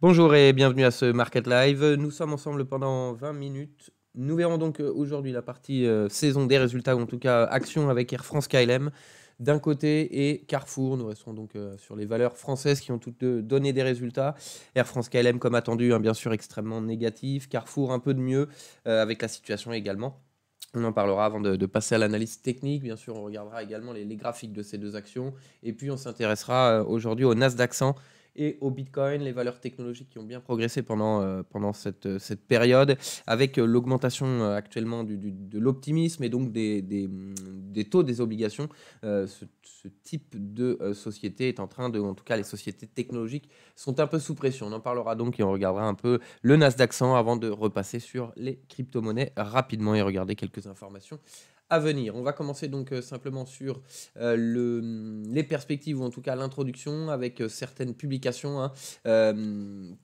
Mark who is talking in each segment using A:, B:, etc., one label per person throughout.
A: Bonjour et bienvenue à ce Market Live. Nous sommes ensemble pendant 20 minutes. Nous verrons donc euh, aujourd'hui la partie euh, saison des résultats, ou en tout cas action avec Air France KLM d'un côté et Carrefour. Nous resterons donc euh, sur les valeurs françaises qui ont toutes deux donné des résultats. Air France KLM comme attendu, hein, bien sûr extrêmement négatif. Carrefour un peu de mieux avec la situation également. On en parlera avant de, passer à l'analyse technique. Bien sûr, on regardera également les, graphiques de ces deux actions. Et puis, on s'intéressera aujourd'hui au Nasdaq 100 et au Bitcoin, les valeurs technologiques qui ont bien progressé pendant, euh, pendant euh, cette, période, avec euh, l'augmentation actuellement de l'optimisme et donc des, des, mm, taux des obligations. Ce, type de société est en train de, en tout cas les sociétés technologiques sont un peu sous pression. On en parlera donc et on regardera un peu le Nasdaq 100 avant de repasser sur les crypto-monnaies rapidement et regarder quelques informations venir. On va commencer donc euh, simplement sur euh, le, hum, les perspectives ou en tout cas l'introduction avec euh, certaines publications hein,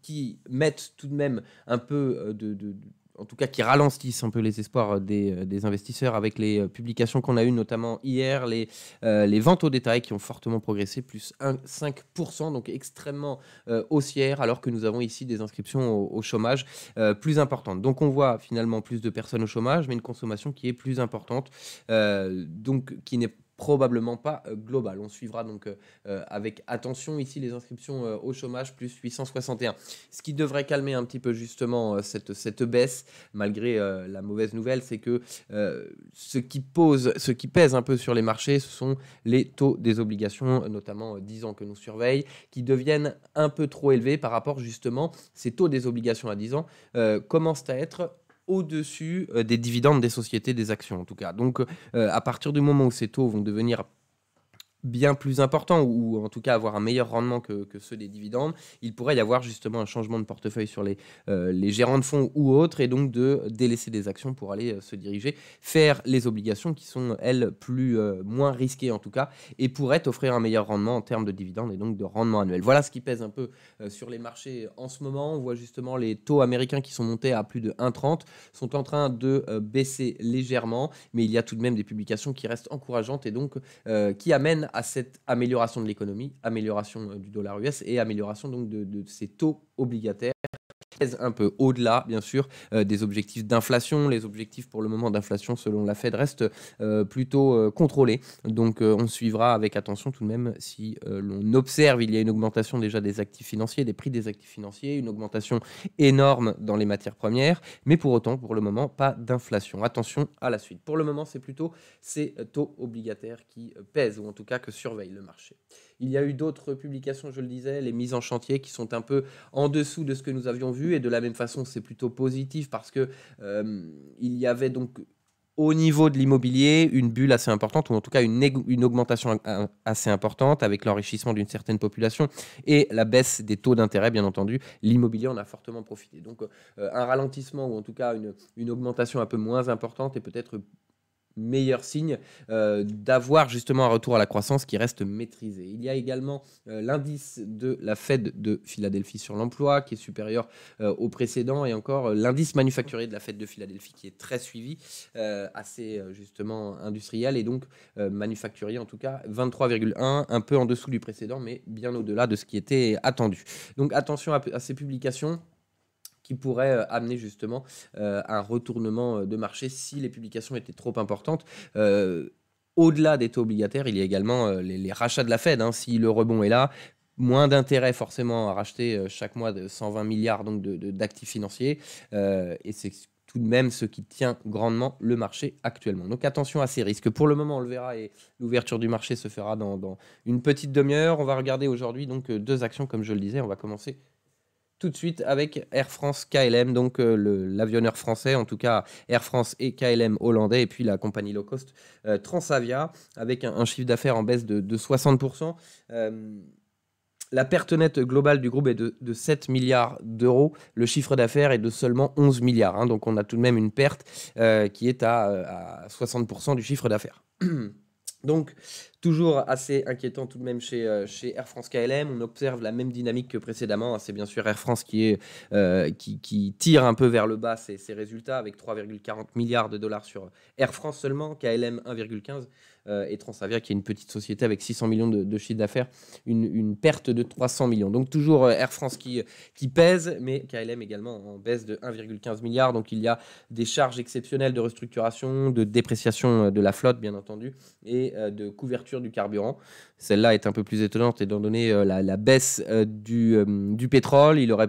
A: qui mettent tout de même un peu de en tout cas qui ralentissent un peu les espoirs euh, euh, des, investisseurs avec les euh, publications qu'on a eues notamment hier, les, ventes au détail qui ont fortement progressé, plus 1, 5%, donc extrêmement haussière, alors que nous avons ici des inscriptions au, chômage plus importantes. Donc on voit finalement plus de personnes au chômage, mais une consommation qui est plus importante, donc qui n'est probablement pas euh, global. On suivra donc euh, euh, avec attention ici les inscriptions au chômage, plus 861. Ce qui devrait calmer un petit peu justement cette, cette baisse, malgré la mauvaise nouvelle, c'est que ce, qui pose, ce qui pèse un peu sur les marchés, ce sont les taux des obligations, notamment 10 ans que nous surveille, qui deviennent un peu trop élevés par rapport justement, ces taux des obligations à 10 ans commencent à être au-dessus euh, des dividendes des sociétés, des actions en tout cas. Donc euh, à partir du moment où ces taux vont devenir bien plus important, ou, en tout cas avoir un meilleur rendement que, ceux des dividendes, il pourrait y avoir justement un changement de portefeuille sur les, euh, les gérants de fonds ou autres, et donc de délaisser des actions pour aller euh, se diriger, faire les obligations qui sont, elles, plus, euh, moins risquées en tout cas, et pourraient offrir un meilleur rendement en termes de dividendes et donc de rendement annuel. Voilà ce qui pèse un peu sur les marchés en ce moment. On voit justement les taux américains qui sont montés à plus de 1,30 sont en train de baisser légèrement, mais il y a tout de même des publications qui restent encourageantes et donc qui amènent à cette amélioration de l'économie, amélioration euh, du dollar US et amélioration donc de, de ces taux obligataires un peu au-delà, bien sûr, euh, des objectifs d'inflation. Les objectifs pour le moment d'inflation, selon la Fed, restent euh, plutôt euh, contrôlés. Donc on suivra avec attention tout de même si l'on observe, il y a une augmentation déjà des actifs financiers, des prix des actifs financiers, une augmentation énorme dans les matières premières, mais pour autant, pour le moment, pas d'inflation. Attention à la suite. Pour le moment, c'est plutôt ces taux obligataires qui pèsent, ou en tout cas que surveille le marché. Il y a eu d'autres publications, je le disais, les mises en chantier qui sont un peu en dessous de ce que nous avions vu. Et de la même façon, c'est plutôt positif parce que euh, il y avait donc au niveau de l'immobilier, une bulle assez importante, ou en tout cas une, une augmentation assez importante avec l'enrichissement d'une certaine population et la baisse des taux d'intérêt, bien entendu, l'immobilier en a fortement profité. Donc euh, un ralentissement, ou en tout cas une, une augmentation un peu moins importante et peut-être meilleur signe euh, d'avoir justement un retour à la croissance qui reste maîtrisé. Il y a également euh, l'indice de la Fed de Philadelphie sur l'emploi qui est supérieur euh, au précédent et encore l'indice manufacturier de la Fed de Philadelphie qui est très suivi, assez justement industriel et donc manufacturier en tout cas 23,1, un peu en dessous du précédent mais bien au-delà de ce qui était attendu. Donc attention à ces publications qui pourrait euh, amener justement euh, un retournement euh, de marché si les publications étaient trop importantes au-delà des taux obligataires, il y a également les, rachats de la Fed. Hein. si le rebond est là, moins d'intérêt forcément à racheter chaque mois de 120 milliards d'actifs de, financiers. et c'est tout de même ce qui tient grandement le marché actuellement. Donc attention à ces risques. Pour le moment, on le verra et l'ouverture du marché se fera dans, dans une petite demi-heure. On va regarder aujourd'hui donc deux actions, comme je le disais. On va commencer tout de suite avec Air France KLM, donc euh, l'avionneur français, en tout cas Air France et KLM hollandais, et puis la compagnie low cost euh, Transavia, avec un, chiffre d'affaires en baisse de, 60%. Euh, la perte nette globale du groupe est de, 7 milliards d'euros. Le chiffre d'affaires est de seulement 11 milliards. Hein, donc on a tout de même une perte qui est à 60% du chiffre d'affaires. Donc, toujours assez inquiétant tout de même chez, euh, Air France KLM. On observe la même dynamique que précédemment. Hein. C'est bien sûr Air France euh, qui, tire un peu vers le bas ses, ses résultats avec 3,40 milliards de dollars sur Air France seulement, KLM 1,15. Euh, et Transavia, qui est une petite société avec 600 millions de, de chiffre d'affaires, une, perte de 300 millions. Donc toujours euh, Air France qui, pèse, mais KLM également en baisse de 1,15 milliard. Donc il y a des charges exceptionnelles de restructuration, de dépréciation euh, de la flotte, bien entendu, et de couverture du carburant. Celle-là est un peu plus étonnante étant donné la, la baisse du, du pétrole. Il aurait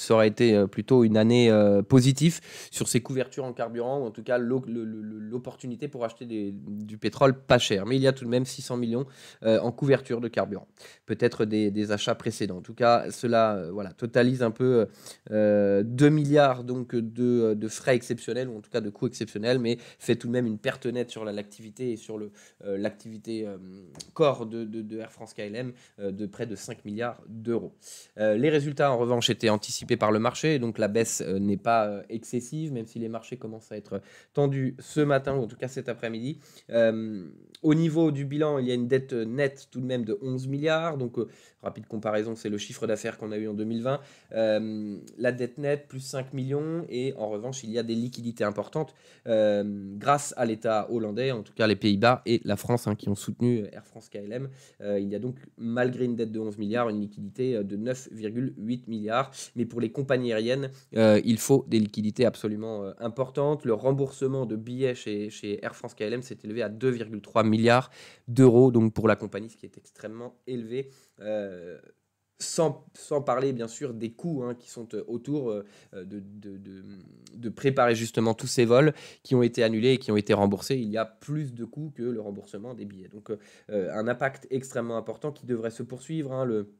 A: ça aurait été euh, plutôt une année euh, positive sur ces couvertures en carburant, ou en tout cas l'opportunité pour acheter du pétrole pas cher. Mais il y a tout de même 600 millions euh, en couverture de carburant, peut-être des, achats précédents. En tout cas, cela voilà, totalise un peu 2 milliards donc, de, frais exceptionnels, ou en tout cas de coûts exceptionnels, mais fait tout de même une perte nette sur l'activité et sur l'activité corps de, de, Air France KLM de près de 5 milliards d'euros. les résultats, en revanche, étaient anticipés par le marché, donc la baisse euh, n'est pas euh, excessive, même si les marchés commencent à être tendus ce matin, ou en tout cas cet après-midi. Euh, au niveau du bilan, il y a une dette euh, nette tout de même de 11 milliards. Donc, euh, rapide comparaison, c'est le chiffre d'affaires qu'on a eu en 2020. Euh, la dette nette, plus 5 millions. Et en revanche, il y a des liquidités importantes grâce à l'État hollandais, en tout cas les Pays-Bas et la France hein, qui ont soutenu Air France KLM. il y a donc, malgré une dette de 11 milliards, une liquidité de 9,8 milliards. Mais pour les compagnies aériennes, il faut des liquidités absolument importantes. Le remboursement de billets chez, chez Air France KLM s'est élevé à 2,3 milliards milliards d'euros donc pour la compagnie, ce qui est extrêmement élevé. Euh, sans, sans, parler bien sûr des coûts hein, qui sont euh, autour euh, de, de, préparer justement tous ces vols qui ont été annulés et qui ont été remboursés. Il y a plus de coûts que le remboursement des billets. Donc un impact extrêmement important qui devrait se poursuivre. Hein, le,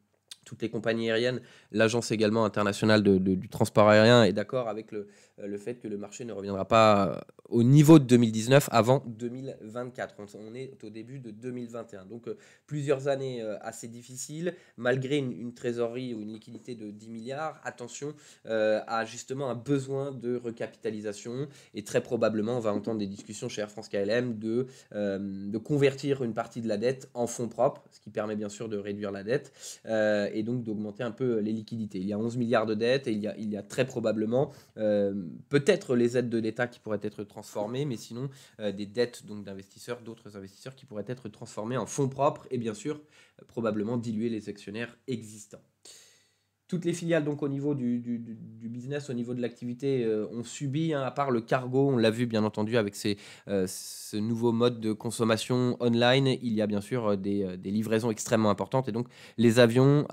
A: toutes les compagnies aériennes, l'agence également internationale du transport aérien est d'accord avec le, euh, le fait que le marché ne reviendra pas euh, au niveau de 2019 avant 2024. On, est au début de 2021. Donc euh, plusieurs années assez difficiles, malgré une, trésorerie ou une liquidité de 10 milliards. Attention à justement un besoin de recapitalisation. Et très probablement, on va entendre des discussions chez Air France KLM de, de convertir une partie de la dette en fonds propres, ce qui permet bien sûr de réduire la dette et donc d'augmenter un peu les liquidités. Il y a 11 milliards de dettes et il y a, il y a très probablement peut-être les aides de l'État qui pourraient être transformées, mais sinon euh, des dettes donc d'investisseurs, d'autres investisseurs qui pourraient être transformées en fonds propres et bien sûr euh, probablement diluer les actionnaires existants toutes les filiales donc au niveau du, business, au niveau de l'activité, euh, ont subi, hein, à part le cargo, on l'a vu bien entendu avec ces, ce nouveau mode de consommation online, il y a bien sûr des, livraisons extrêmement importantes et donc les avions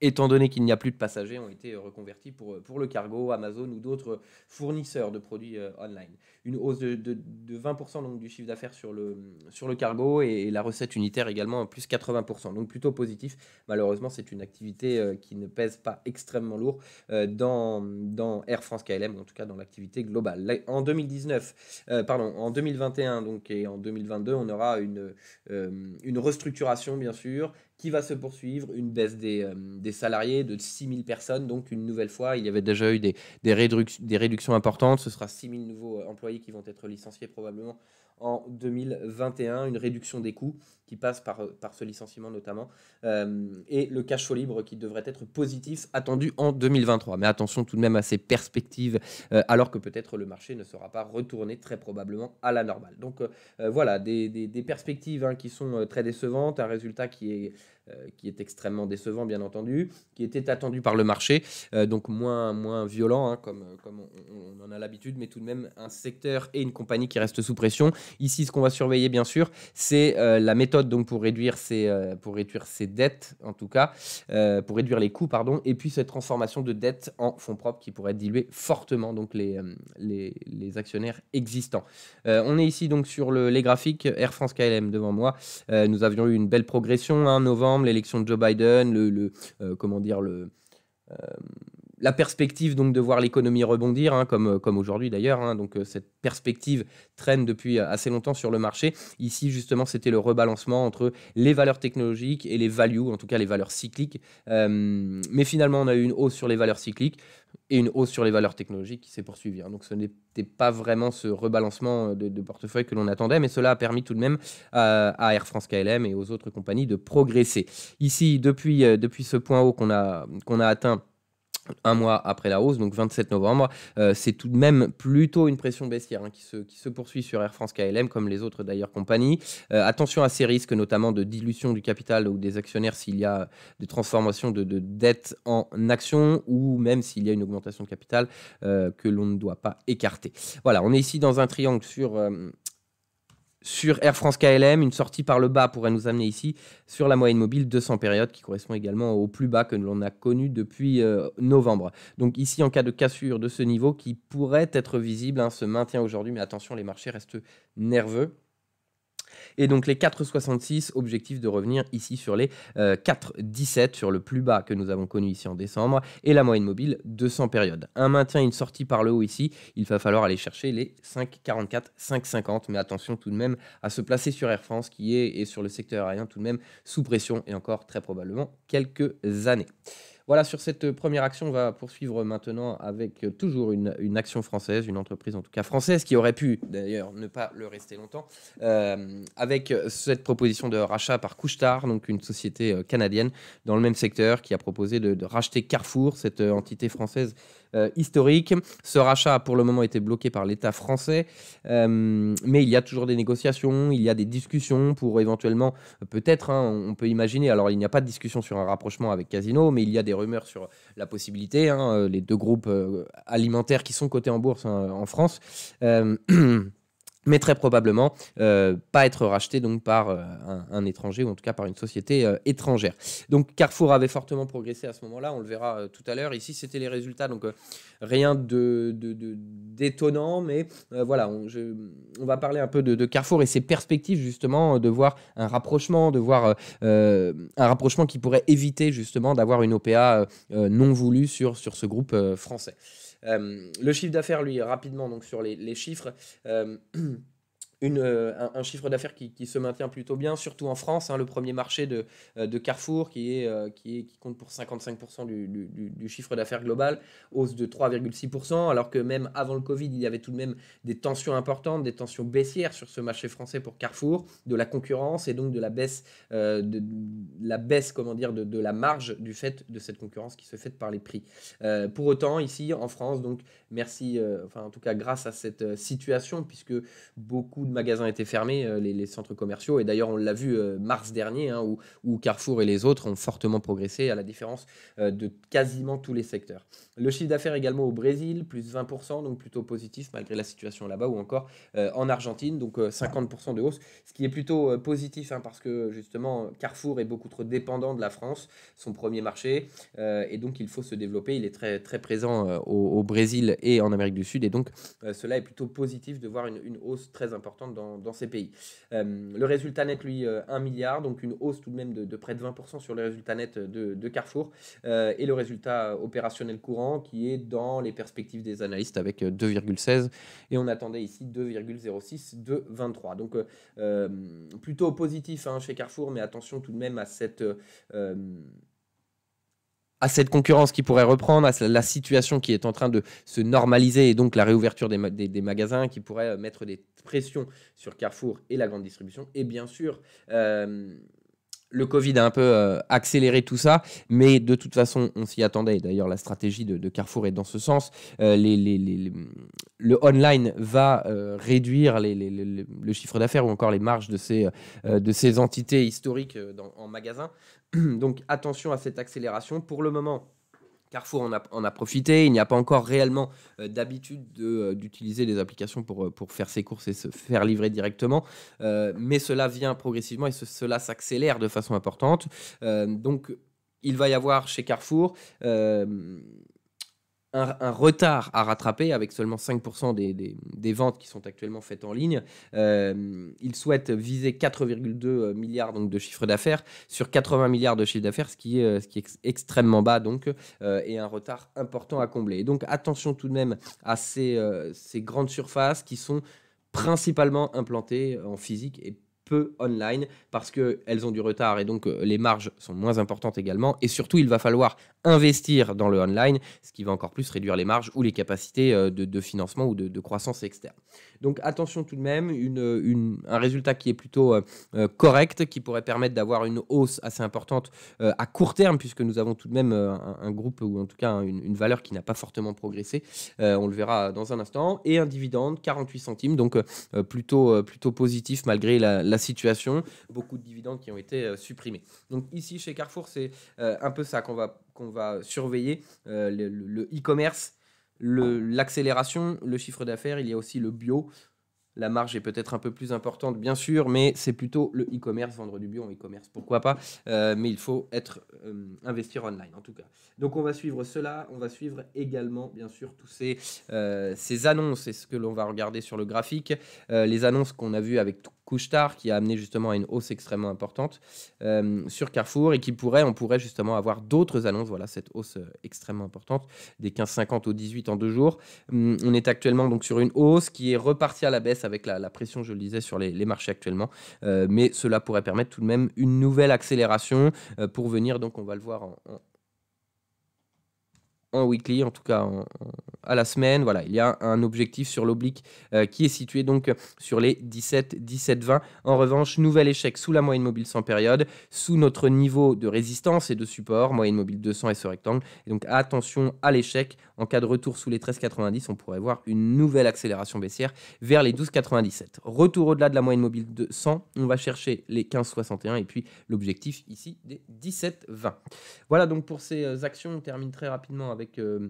A: étant donné qu'il n'y a plus de passagers, ont été euh, reconvertis pour, euh, pour le cargo, Amazon ou d'autres euh, fournisseurs de produits online. Une hausse de, de, 20% donc du chiffre d'affaires sur le, sur le cargo et, la recette unitaire également en hein, plus 80%, donc plutôt positif. Malheureusement, c'est une activité qui ne pèse pas extrêmement lourd dans, dans Air France KLM, en tout cas dans l'activité globale. en 2019, pardon, en 2021 donc, et en 2022, on aura une, une restructuration bien sûr qui va se poursuivre, une baisse des, euh, salariés de 6000 personnes. Donc, une nouvelle fois, il y avait déjà eu des, des réductions importantes. Ce sera 6000 nouveaux euh, employés qui vont être licenciés probablement en 2021, une réduction des coûts qui passe par, euh, par ce licenciement notamment, euh, et le cash flow libre qui devrait être positif attendu en 2023. Mais attention tout de même à ces perspectives, euh, alors que peut-être le marché ne sera pas retourné très probablement à la normale. Donc voilà, des, des, perspectives hein, qui sont très décevantes, un résultat qui est qui est extrêmement décevant, bien entendu, qui était attendu par le marché, donc moins, moins violent, hein, comme, comme on, en a l'habitude, mais tout de même un secteur et une compagnie qui reste sous pression. Ici, ce qu'on va surveiller, bien sûr, c'est la méthode donc pour réduire ses, euh, pour réduire ses dettes, en tout cas, euh, pour réduire les coûts, pardon, et puis cette transformation de dettes en fonds propres qui pourrait diluer fortement donc euh, les, les, actionnaires existants. on est ici donc sur le, les graphiques Air France KLM devant moi. nous avions eu une belle progression, en hein, novembre, l'élection de Joe Biden, le, comment dire, le la perspective donc de voir l'économie rebondir, hein, euh, comme, aujourd'hui d'ailleurs, hein. donc euh, cette perspective traîne depuis euh, assez longtemps sur le marché. Ici justement, c'était le rebalancement entre les valeurs technologiques et les values, en tout cas les valeurs cycliques. mais finalement, on a eu une hausse sur les valeurs cycliques et une hausse sur les valeurs technologiques qui s'est poursuivie. Hein. Donc ce n'était pas vraiment ce rebalancement de, portefeuille que l'on attendait, mais cela a permis tout de même à Air France KLM et aux autres compagnies de progresser. Ici, depuis, depuis ce point haut qu'on a, qu'on a atteint, un mois après la hausse, donc 27 novembre. Euh, c'est tout de même plutôt une pression baissière hein, qui, se, poursuit sur Air France KLM, comme les autres d'ailleurs compagnies. Euh, attention à ces risques, notamment de dilution du capital ou des actionnaires s'il y a des transformations de, dettes en actions ou même s'il y a une augmentation de capital euh, que l'on ne doit pas écarter. Voilà, on est ici dans un triangle sur sur Air France KLM, une sortie par le bas pourrait nous amener ici sur la moyenne mobile 200 périodes qui correspond également au plus bas que l'on a connu depuis euh, novembre. Donc ici, en cas de cassure de ce niveau qui pourrait être visible, se hein, maintient aujourd'hui, mais attention, les marchés restent nerveux. Et donc les 4,66, objectif de revenir ici sur les 4,17, euh, sur le plus bas que nous avons connu ici en décembre, et la moyenne mobile 200 périodes. Un maintien, une sortie par le haut ici, il va falloir aller chercher les 5,44, 5,50, mais attention tout de même à se placer sur Air France qui est, et sur le secteur aérien tout de même, sous pression et encore très probablement quelques années. Voilà, sur cette euh, première action, on va poursuivre maintenant avec euh, toujours une, action française, une entreprise en tout cas française, qui aurait pu d'ailleurs ne pas le rester longtemps, euh, avec cette proposition de rachat par couche donc une société canadienne dans le même secteur, qui a proposé de racheter Carrefour, cette entité française euh, historique. Ce rachat a pour le moment été bloqué par l'État français, euh, mais il y a toujours des négociations, il y a des discussions pour éventuellement, euh, peut-être, hein, on peut imaginer, alors il n'y a pas de discussion sur un rapprochement avec Casino, mais il y a des rumeurs sur la possibilité, hein, les deux groupes alimentaires qui sont cotés en bourse hein, en France. mais très probablement euh, pas être racheté donc par euh, un, étranger ou en tout cas par une société euh, étrangère. Donc Carrefour avait fortement progressé à ce moment-là, on le verra tout à l'heure. Ici, c'était les résultats, donc rien de, d'étonnant, mais voilà, on, va parler un peu de, Carrefour et ses perspectives justement de voir un rapprochement, de voir un rapprochement qui pourrait éviter justement d'avoir une OPA non voulue sur, sur ce groupe français. Euh, le chiffre d'affaires, lui, rapidement, donc sur les, les chiffres. Euh, une, euh, un, chiffre d'affaires qui, qui, se maintient plutôt bien, surtout en France, hein, le premier marché de, euh, de Carrefour qui, est, euh, qui, est, qui compte pour 55% du, du, chiffre d'affaires global, hausse de 3,6%, alors que même avant le Covid, il y avait tout de même des tensions importantes, des tensions baissières sur ce marché français pour Carrefour, de la concurrence et donc de la baisse, de, la baisse comment dire, de, de, la marge du fait de cette concurrence qui se fait par les prix. pour autant, ici en France, donc merci, enfin en tout cas grâce à cette situation, puisque beaucoup de magasins étaient fermés, euh, les, centres commerciaux. Et d'ailleurs, on l'a vu euh, mars dernier, hein, où, Carrefour et les autres ont fortement progressé, à la différence euh, de quasiment tous les secteurs. Le chiffre d'affaires également au Brésil, plus 20%, donc plutôt positif malgré la situation là-bas, ou encore en Argentine, donc 50% de hausse, ce qui est plutôt positif, hein, parce que justement, Carrefour est beaucoup trop dépendant de la France, son premier marché, et donc il faut se développer. Il est très, très présent au, Brésil et en Amérique du Sud, et donc cela est plutôt positif de voir une hausse très importante dans, ces pays. Euh, le résultat net, lui, 1 euh, milliard, donc une hausse tout de même de, près de 20% sur le résultat net de, Carrefour. Euh, et le résultat opérationnel courant qui est dans les perspectives des analystes avec 2,16 et on attendait ici 2,06 de 23. Donc plutôt positif hein, chez Carrefour, mais attention tout de même à cette à cette concurrence qui pourrait reprendre, à la situation qui est en train de se normaliser et donc la réouverture des, magasins qui pourrait euh, mettre des pressions sur Carrefour et la grande distribution. Et bien sûr, euh, le Covid a un peu euh, accéléré tout ça, mais de toute façon, on s'y attendait. D'ailleurs, la stratégie de, Carrefour est dans ce sens. Euh, le online va euh, réduire le chiffre d'affaires ou encore les marges de ces, entités historiques en magasin. Donc attention à cette accélération. Pour le moment, Carrefour en a, profité. Il n'y a pas encore réellement euh, d'habitude euh, d'utiliser les applications euh, pour, faire ses courses et se faire livrer directement. mais cela vient progressivement et cela s'accélère de façon importante. donc, il va y avoir chez Carrefour un, retard à rattraper avec seulement 5% des, des, ventes qui sont actuellement faites en ligne. Euh, il souhaite viser 4,2 euh, milliards donc, de chiffre d'affaires sur 80 milliards de chiffre d'affaires, ce qui est, euh, ce qui est extrêmement bas donc, et un retard important à combler. donc attention tout de même à ces, ces grandes surfaces qui sont principalement implantées en physique et peu online parce qu'elles ont du retard et donc euh, les marges sont moins importantes également. Et surtout, il va falloir investir dans le online, ce qui va encore plus réduire les marges ou les capacités euh, de, financement ou de, croissance externe. Donc attention tout de même, une, un résultat qui est plutôt euh, correct, qui pourrait permettre d'avoir une hausse assez importante à court terme, puisque nous avons tout de même un, groupe ou en tout cas une, valeur qui n'a pas fortement progressé. on le verra dans un instant. Et un dividende, 48 centimes, donc plutôt, plutôt positif malgré la la situation, beaucoup de dividendes qui ont été euh, supprimés. Donc ici, chez Carrefour, c'est euh, un peu ça qu'on va, qu'on va surveiller, euh, le e-commerce, le, l'accélération, le, chiffre d'affaires, il y a aussi le bio. La marge est peut-être un peu plus importante, bien sûr, mais c'est plutôt le e-commerce, vendre du bio en e-commerce, pourquoi pas. mais il faut être investir online, en tout cas. Donc on va suivre cela, on va suivre également, bien sûr, tous ces, ces annonces. C'est ce que l'on va regarder sur le graphique, les annonces qu'on a vues avec tout Couchetard qui a amené justement à une hausse extrêmement importante euh, sur Carrefour et qui pourrait, on pourrait justement avoir d'autres annonces. Voilà cette hausse euh, extrêmement importante des 15,50 au 18 en deux jours. Hum, on est actuellement donc sur une hausse qui est repartie à la baisse avec la, pression, je le disais, sur les, marchés actuellement. Euh, mais cela pourrait permettre tout de même une nouvelle accélération pour venir, donc on va le voir en weekly, en tout cas à la semaine. Voilà, il y a un objectif sur l'oblique euh, qui est situé donc sur les 17, 17, 20. En revanche, nouvel échec sous la moyenne mobile 100 période, sous notre niveau de résistance et de support, moyenne mobile 200 et ce rectangle. Et donc attention à l'échec. En cas de retour sous les 13,90, on pourrait voir une nouvelle accélération baissière vers les 12,97. Retour au-delà de la moyenne mobile de 100, on va chercher les 15,61 et puis l'objectif ici des 17,20. Voilà donc pour ces euh, actions, on termine très rapidement avec euh,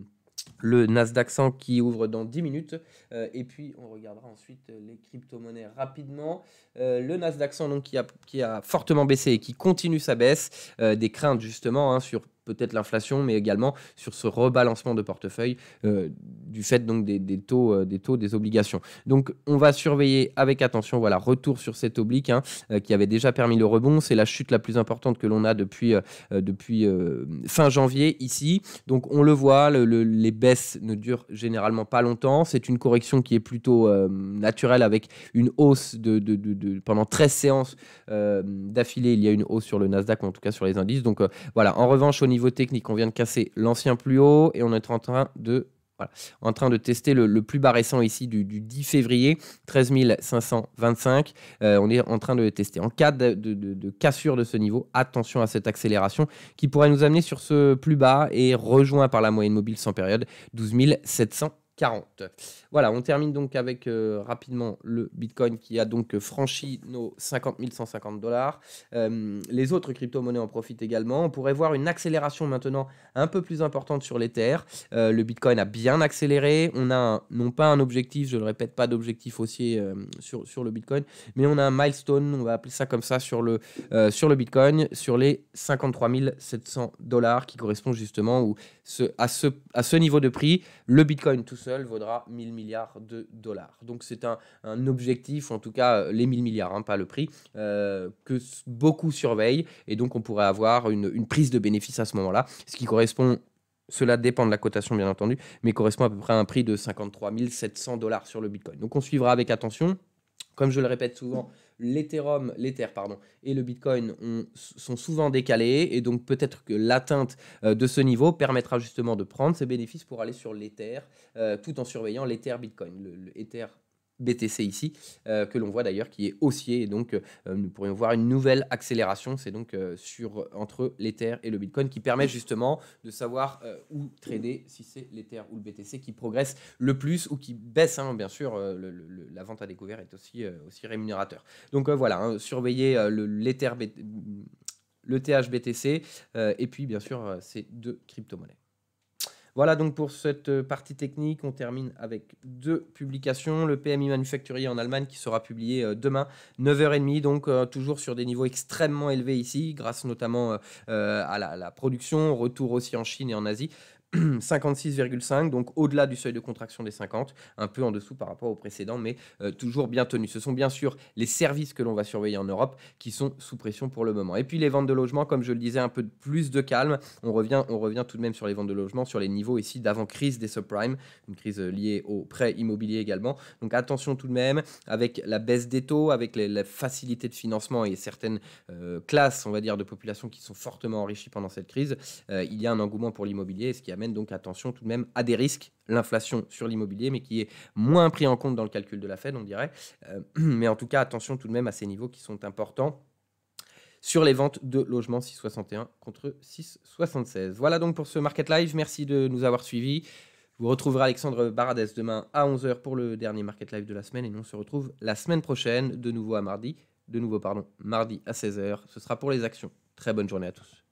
A: le Nasdaq 100 qui ouvre dans 10 minutes. Euh, et puis, on regardera ensuite euh, les crypto-monnaies rapidement. le Nasdaq 100 donc, qui, a, qui a fortement baissé et qui continue sa baisse. des craintes, justement, hein, sur peut-être l'inflation, mais également sur ce rebalancement de portefeuille euh, du fait donc des, taux, euh, des taux des obligations. Donc on va surveiller avec attention, voilà, retour sur cette oblique hein, euh, qui avait déjà permis le rebond. C'est la chute la plus importante que l'on a depuis, depuis fin janvier ici. Donc on le voit, le, les baisses ne durent généralement pas longtemps. C'est une correction qui est plutôt naturelle avec une hausse de, pendant 13 séances d'affilée. Il y a une hausse sur le Nasdaq, en tout cas sur les indices. Donc voilà, en revanche, au niveau niveau technique. On vient de casser l'ancien plus haut et on est en train de en train de tester le, plus bas récent ici du, 10 février, 13 525. Euh, on est en train de le tester. En cas de, de, cassure de ce niveau, attention à cette accélération qui pourrait nous amener sur ce plus bas et rejoint par la moyenne mobile sans période 12 700. 40. Voilà, on termine donc avec euh, rapidement le Bitcoin qui a donc euh, franchi nos 50 150 dollars. Euh, les autres crypto-monnaies en profitent également. On pourrait voir une accélération maintenant un peu plus importante sur l'Ether. terres. le Bitcoin a bien accéléré. On a non pas un objectif, je le répète, pas d'objectif haussier sur, le Bitcoin, mais on a un milestone, on va appeler ça comme ça, sur le, sur le Bitcoin, sur les 53 700 dollars qui correspond justement ou à, ce, à ce niveau de prix, le Bitcoin tout seul vaudra 1000 milliards de dollars. Donc c'est un, objectif, en tout cas euh, les 1000 milliards, hein, pas le prix, euh, que beaucoup surveillent. Et donc on pourrait avoir une, une prise de bénéfice à ce moment-là, ce qui correspond cela dépend de la cotation, bien entendu, mais correspond à peu près à un prix de 53 700 dollars sur le Bitcoin. Donc on suivra avec attention. Comme je le répète souvent, l'Ethereum, l'Ether pardon, et le Bitcoin sont souvent décalés et donc peut-être que l'atteinte euh, de ce niveau permettra justement de prendre ces bénéfices pour aller sur l'Ether euh, tout en surveillant l'Ether Bitcoin, BTC ici, euh, que l'on voit d'ailleurs qui est haussier. Et donc, euh, nous pourrions voir une nouvelle accélération. C'est donc euh, sur, entre l'Ether et le Bitcoin qui permet justement de savoir où trader, si c'est l'Ether ou le BTC qui progresse le plus ou qui baisse. Hein. bien sûr, la vente à découvert est aussi, aussi rémunérateur. Donc voilà, surveiller hein, surveillez l'Ether, le, le THBTC et puis bien sûr ces deux crypto-monnaies. Voilà donc pour cette euh, partie technique. On termine avec deux publications. Le PMI manufacturier en Allemagne qui sera publié euh, demain, 9h30, donc euh, toujours sur des niveaux extrêmement élevés ici, grâce notamment à la, production, retour aussi en Chine et en Asie. 56,5, donc au-delà du seuil de contraction des 50, un peu en dessous par rapport au précédent, mais euh, toujours bien tenu. Ce sont bien sûr les services que l'on va surveiller en Europe qui sont sous pression pour le moment. Et puis les ventes de logements, comme je le disais, un peu plus de calme. On revient, on revient tout de même sur les ventes de logements, sur les niveaux ici d'avant-crise des subprimes, une crise euh, liée aux prêts immobiliers également. Donc attention tout de même avec la baisse des taux, avec les, la facilité de financement et certaines euh, classes, on va dire, de population qui sont fortement enrichies pendant cette crise. il y a un engouement pour l'immobilier, ce qui mène donc attention tout de même à des risques, l'inflation sur l'immobilier, mais qui est moins pris en compte dans le calcul de la Fed, on dirait. Euh, mais en tout cas, attention tout de même à ces niveaux qui sont importants sur les ventes de logements 661 contre 676. Voilà donc pour ce Market Live. Merci de nous avoir suivis. vous retrouverez Alexandre Baradès demain à 11h pour le dernier Market Live de la semaine. Et nous, on se retrouve la semaine prochaine, de nouveau à mardi. De nouveau, pardon, mardi à 16h. Ce sera pour les actions. Très bonne journée à tous.